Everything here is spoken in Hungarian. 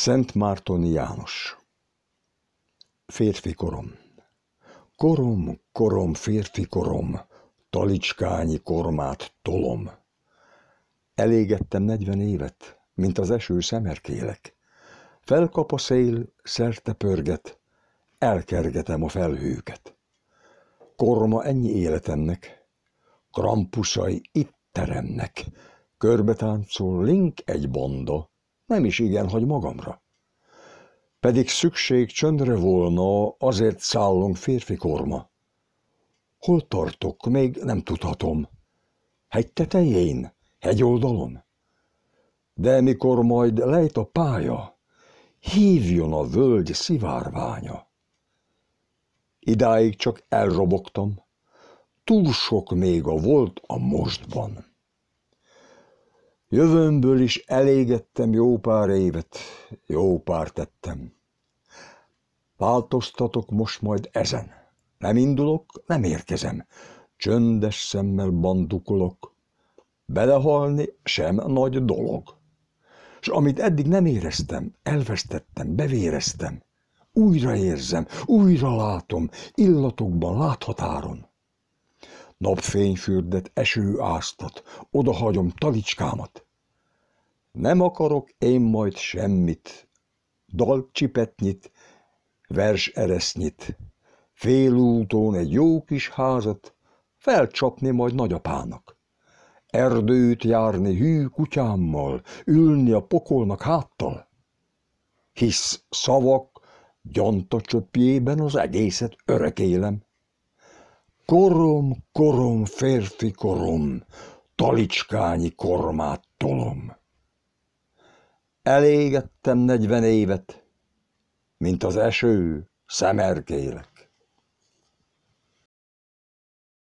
Szent Mártoni János Férfi korom Korom, korom, férfi korom, talicskányi kormát tolom. Elégettem negyven évet, mint az eső szemerkélek. Felkap a szél, szerte pörget, elkergetem a felhőket. Korma ennyi életemnek, krampusai itt teremnek, körbe táncol link egy banda, nem is igen, hogy magamra. Pedig szükség csöndre volna, azért szállunk férfi korma. Hol tartok, még nem tudhatom. Hegy tetején, oldalon. De mikor majd lejt a pálya, hívjon a völgy szivárványa. Idáig csak elrobogtam, túl sok még a volt a mostban. Jövőmből is elégettem jó pár évet, jó pár tettem. Változtatok most majd ezen. Nem indulok, nem érkezem. Csöndes szemmel bandukolok. Belehalni sem nagy dolog. S amit eddig nem éreztem, elvesztettem, bevéreztem. Újra érzem, újra látom, illatokban láthatáron napfényfürdet, fürdet, eső áztat, odahagyom talicskámat. Nem akarok én majd semmit, dalcsipetnyit, vers eresznyit, félúton egy jó kis házat, felcsapni majd nagyapának. Erdőt járni hű kutyámmal, ülni a pokolnak háttal. Hisz szavak, csöpjében az egészet örökélem. Korom, korom, férfi korom, talicskányi kormát tolom. Elégettem negyven évet, mint az eső, szemerkélek.